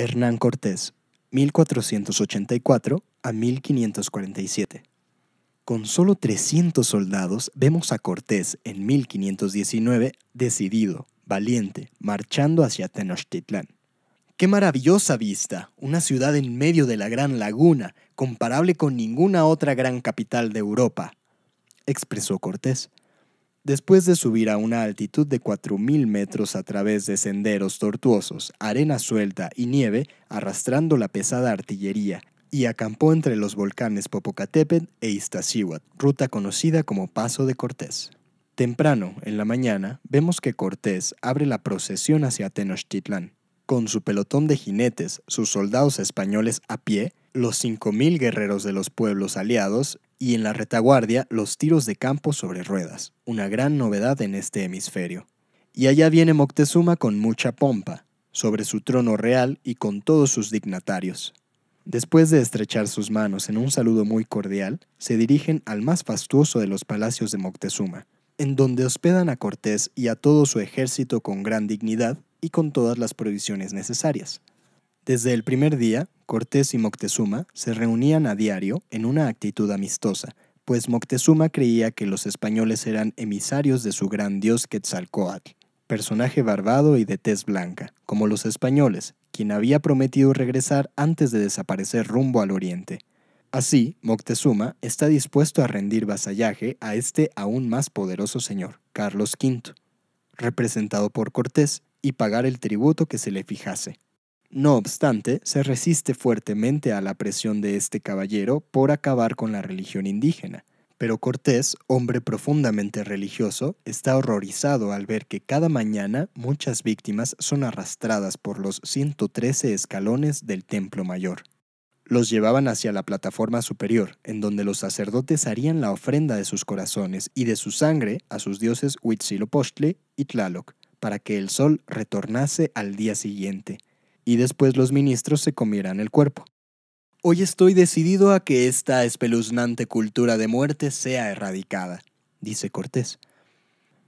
Hernán Cortés, 1484 a 1547. Con solo 300 soldados vemos a Cortés en 1519 decidido, valiente, marchando hacia Tenochtitlán. ¡Qué maravillosa vista! Una ciudad en medio de la gran laguna, comparable con ninguna otra gran capital de Europa, expresó Cortés después de subir a una altitud de 4.000 metros a través de senderos tortuosos, arena suelta y nieve, arrastrando la pesada artillería, y acampó entre los volcanes Popocatépetl e Iztaccíhuatl, ruta conocida como Paso de Cortés. Temprano, en la mañana, vemos que Cortés abre la procesión hacia Tenochtitlán. Con su pelotón de jinetes, sus soldados españoles a pie, los 5.000 guerreros de los pueblos aliados y en la retaguardia los tiros de campo sobre ruedas, una gran novedad en este hemisferio. Y allá viene Moctezuma con mucha pompa, sobre su trono real y con todos sus dignatarios. Después de estrechar sus manos en un saludo muy cordial, se dirigen al más fastuoso de los palacios de Moctezuma, en donde hospedan a Cortés y a todo su ejército con gran dignidad y con todas las provisiones necesarias. Desde el primer día, Cortés y Moctezuma se reunían a diario en una actitud amistosa, pues Moctezuma creía que los españoles eran emisarios de su gran dios Quetzalcoatl, personaje barbado y de tez blanca, como los españoles, quien había prometido regresar antes de desaparecer rumbo al oriente. Así, Moctezuma está dispuesto a rendir vasallaje a este aún más poderoso señor, Carlos V, representado por Cortés, y pagar el tributo que se le fijase. No obstante, se resiste fuertemente a la presión de este caballero por acabar con la religión indígena. Pero Cortés, hombre profundamente religioso, está horrorizado al ver que cada mañana muchas víctimas son arrastradas por los 113 escalones del Templo Mayor. Los llevaban hacia la plataforma superior, en donde los sacerdotes harían la ofrenda de sus corazones y de su sangre a sus dioses Huitzilopochtli y Tlaloc, para que el sol retornase al día siguiente y después los ministros se comieran el cuerpo. Hoy estoy decidido a que esta espeluznante cultura de muerte sea erradicada, dice Cortés.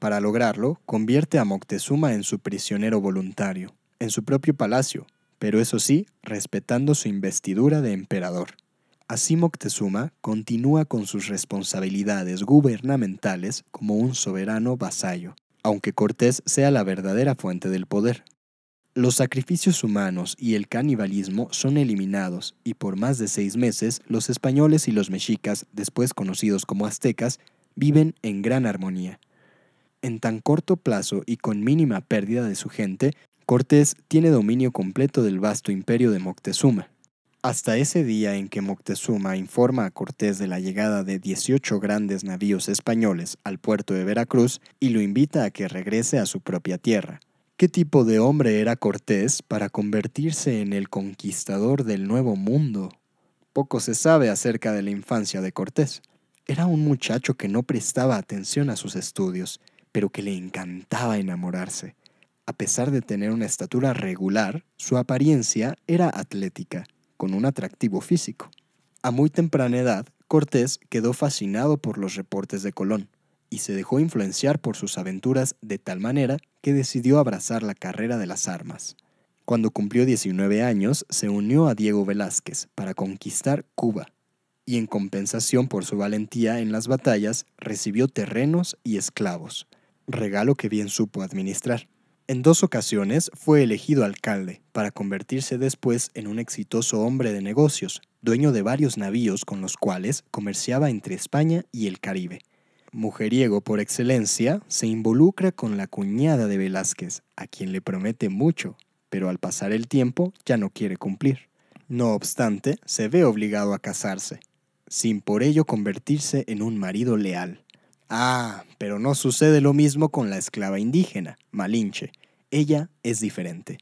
Para lograrlo, convierte a Moctezuma en su prisionero voluntario, en su propio palacio, pero eso sí, respetando su investidura de emperador. Así Moctezuma continúa con sus responsabilidades gubernamentales como un soberano vasallo, aunque Cortés sea la verdadera fuente del poder. Los sacrificios humanos y el canibalismo son eliminados y por más de seis meses los españoles y los mexicas, después conocidos como aztecas, viven en gran armonía. En tan corto plazo y con mínima pérdida de su gente, Cortés tiene dominio completo del vasto imperio de Moctezuma. Hasta ese día en que Moctezuma informa a Cortés de la llegada de 18 grandes navíos españoles al puerto de Veracruz y lo invita a que regrese a su propia tierra. ¿Qué tipo de hombre era Cortés para convertirse en el conquistador del Nuevo Mundo? Poco se sabe acerca de la infancia de Cortés. Era un muchacho que no prestaba atención a sus estudios, pero que le encantaba enamorarse. A pesar de tener una estatura regular, su apariencia era atlética, con un atractivo físico. A muy temprana edad, Cortés quedó fascinado por los reportes de Colón, y se dejó influenciar por sus aventuras de tal manera que decidió abrazar la carrera de las armas. Cuando cumplió 19 años, se unió a Diego Velázquez para conquistar Cuba, y en compensación por su valentía en las batallas recibió terrenos y esclavos, regalo que bien supo administrar. En dos ocasiones fue elegido alcalde, para convertirse después en un exitoso hombre de negocios, dueño de varios navíos con los cuales comerciaba entre España y el Caribe mujeriego por excelencia, se involucra con la cuñada de Velázquez, a quien le promete mucho, pero al pasar el tiempo ya no quiere cumplir. No obstante, se ve obligado a casarse, sin por ello convertirse en un marido leal. Ah, pero no sucede lo mismo con la esclava indígena, Malinche. Ella es diferente.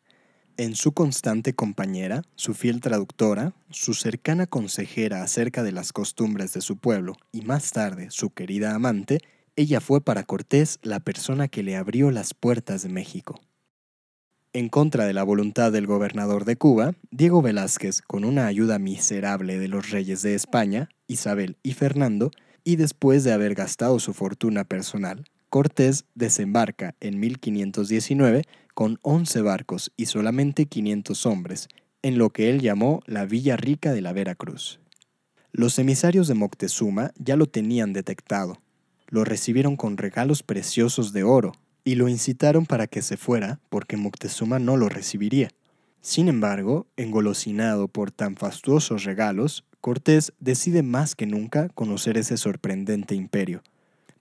En su constante compañera, su fiel traductora, su cercana consejera acerca de las costumbres de su pueblo y más tarde su querida amante, ella fue para Cortés la persona que le abrió las puertas de México. En contra de la voluntad del gobernador de Cuba, Diego Velázquez, con una ayuda miserable de los reyes de España, Isabel y Fernando, y después de haber gastado su fortuna personal, Cortés desembarca en 1519 con 11 barcos y solamente 500 hombres, en lo que él llamó la Villa Rica de la Veracruz. Los emisarios de Moctezuma ya lo tenían detectado. Lo recibieron con regalos preciosos de oro y lo incitaron para que se fuera porque Moctezuma no lo recibiría. Sin embargo, engolosinado por tan fastuosos regalos, Cortés decide más que nunca conocer ese sorprendente imperio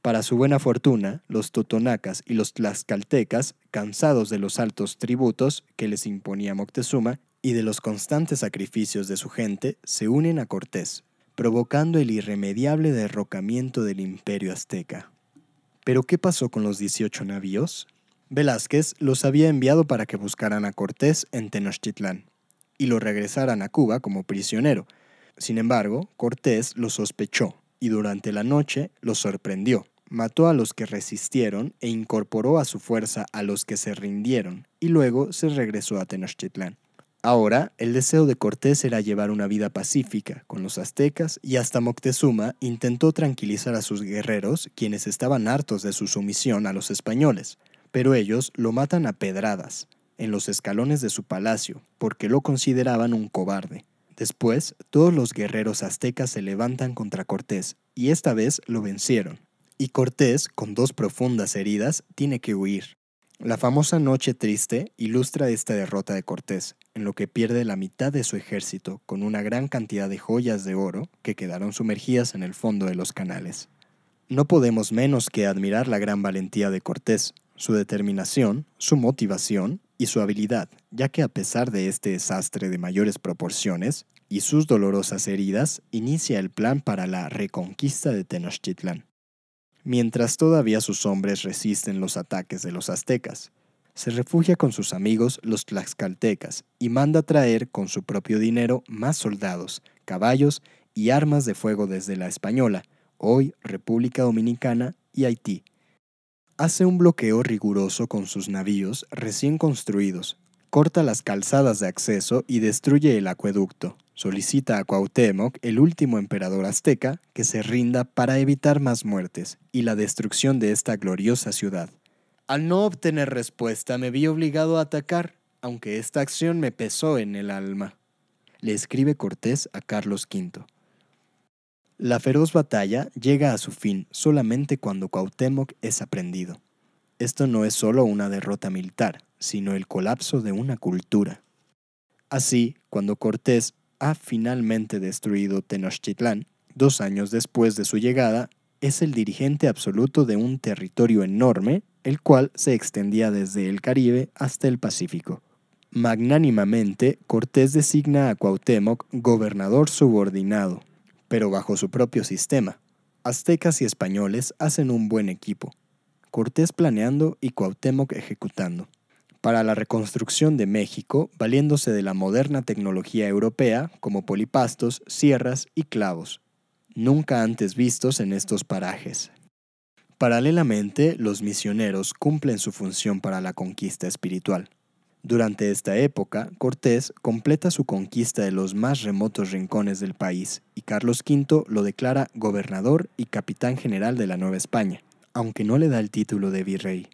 para su buena fortuna, los totonacas y los tlaxcaltecas, cansados de los altos tributos que les imponía Moctezuma y de los constantes sacrificios de su gente, se unen a Cortés, provocando el irremediable derrocamiento del imperio azteca. ¿Pero qué pasó con los 18 navíos? Velázquez los había enviado para que buscaran a Cortés en Tenochtitlán y lo regresaran a Cuba como prisionero. Sin embargo, Cortés lo sospechó y durante la noche lo sorprendió, mató a los que resistieron e incorporó a su fuerza a los que se rindieron, y luego se regresó a Tenochtitlán. Ahora, el deseo de Cortés era llevar una vida pacífica con los aztecas y hasta Moctezuma intentó tranquilizar a sus guerreros, quienes estaban hartos de su sumisión a los españoles, pero ellos lo matan a pedradas, en los escalones de su palacio, porque lo consideraban un cobarde. Después, todos los guerreros aztecas se levantan contra Cortés, y esta vez lo vencieron, y Cortés, con dos profundas heridas, tiene que huir. La famosa Noche Triste ilustra esta derrota de Cortés, en lo que pierde la mitad de su ejército con una gran cantidad de joyas de oro que quedaron sumergidas en el fondo de los canales. No podemos menos que admirar la gran valentía de Cortés, su determinación, su motivación y su habilidad, ya que a pesar de este desastre de mayores proporciones y sus dolorosas heridas, inicia el plan para la reconquista de Tenochtitlan. Mientras todavía sus hombres resisten los ataques de los aztecas, se refugia con sus amigos los tlaxcaltecas y manda traer con su propio dinero más soldados, caballos y armas de fuego desde la Española, hoy República Dominicana y Haití. Hace un bloqueo riguroso con sus navíos recién construidos, corta las calzadas de acceso y destruye el acueducto. Solicita a Cuauhtémoc, el último emperador azteca, que se rinda para evitar más muertes y la destrucción de esta gloriosa ciudad. Al no obtener respuesta me vi obligado a atacar, aunque esta acción me pesó en el alma. Le escribe Cortés a Carlos V. La feroz batalla llega a su fin solamente cuando Cuauhtémoc es aprendido. Esto no es solo una derrota militar, sino el colapso de una cultura. Así, cuando Cortés ha finalmente destruido Tenochtitlán, dos años después de su llegada, es el dirigente absoluto de un territorio enorme, el cual se extendía desde el Caribe hasta el Pacífico. Magnánimamente, Cortés designa a Cuauhtémoc gobernador subordinado, pero bajo su propio sistema. Aztecas y españoles hacen un buen equipo, Cortés planeando y Cuauhtémoc ejecutando para la reconstrucción de México valiéndose de la moderna tecnología europea como polipastos, sierras y clavos, nunca antes vistos en estos parajes. Paralelamente, los misioneros cumplen su función para la conquista espiritual. Durante esta época, Cortés completa su conquista de los más remotos rincones del país y Carlos V lo declara gobernador y capitán general de la Nueva España, aunque no le da el título de virrey.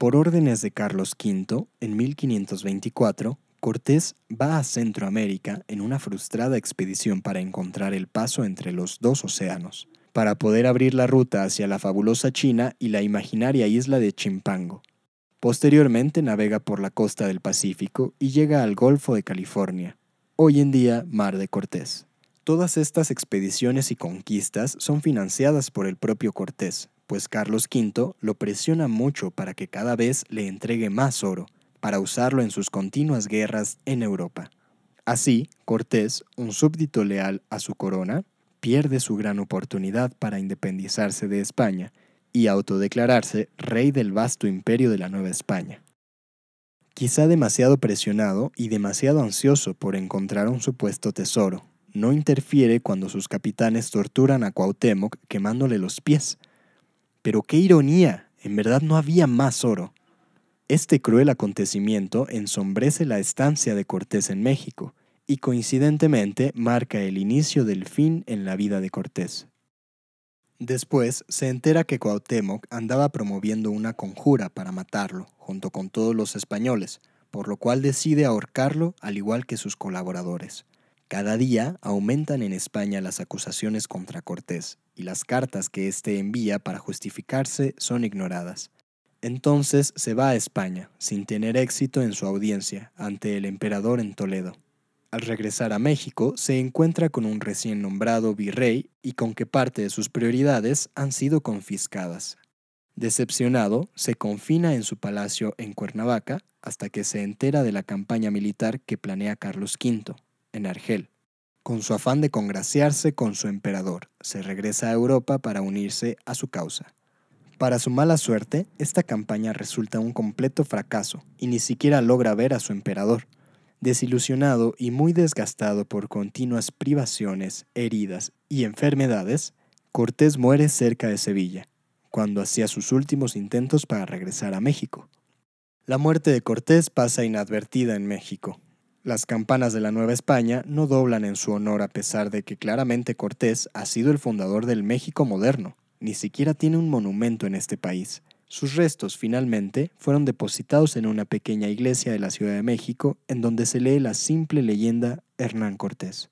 Por órdenes de Carlos V, en 1524, Cortés va a Centroamérica en una frustrada expedición para encontrar el paso entre los dos océanos, para poder abrir la ruta hacia la fabulosa China y la imaginaria isla de Chimpango. Posteriormente navega por la costa del Pacífico y llega al Golfo de California, hoy en día Mar de Cortés. Todas estas expediciones y conquistas son financiadas por el propio Cortés, pues Carlos V lo presiona mucho para que cada vez le entregue más oro, para usarlo en sus continuas guerras en Europa. Así, Cortés, un súbdito leal a su corona, pierde su gran oportunidad para independizarse de España y autodeclararse rey del vasto imperio de la Nueva España. Quizá demasiado presionado y demasiado ansioso por encontrar un supuesto tesoro, no interfiere cuando sus capitanes torturan a Cuauhtémoc quemándole los pies, pero qué ironía, en verdad no había más oro. Este cruel acontecimiento ensombrece la estancia de Cortés en México y coincidentemente marca el inicio del fin en la vida de Cortés. Después se entera que Cuauhtémoc andaba promoviendo una conjura para matarlo, junto con todos los españoles, por lo cual decide ahorcarlo al igual que sus colaboradores. Cada día aumentan en España las acusaciones contra Cortés y las cartas que éste envía para justificarse son ignoradas. Entonces se va a España, sin tener éxito en su audiencia, ante el emperador en Toledo. Al regresar a México, se encuentra con un recién nombrado virrey y con que parte de sus prioridades han sido confiscadas. Decepcionado, se confina en su palacio en Cuernavaca hasta que se entera de la campaña militar que planea Carlos V en Argel. Con su afán de congraciarse con su emperador, se regresa a Europa para unirse a su causa. Para su mala suerte, esta campaña resulta un completo fracaso y ni siquiera logra ver a su emperador. Desilusionado y muy desgastado por continuas privaciones, heridas y enfermedades, Cortés muere cerca de Sevilla, cuando hacía sus últimos intentos para regresar a México. La muerte de Cortés pasa inadvertida en México, las campanas de la Nueva España no doblan en su honor a pesar de que claramente Cortés ha sido el fundador del México moderno. Ni siquiera tiene un monumento en este país. Sus restos, finalmente, fueron depositados en una pequeña iglesia de la Ciudad de México en donde se lee la simple leyenda Hernán Cortés.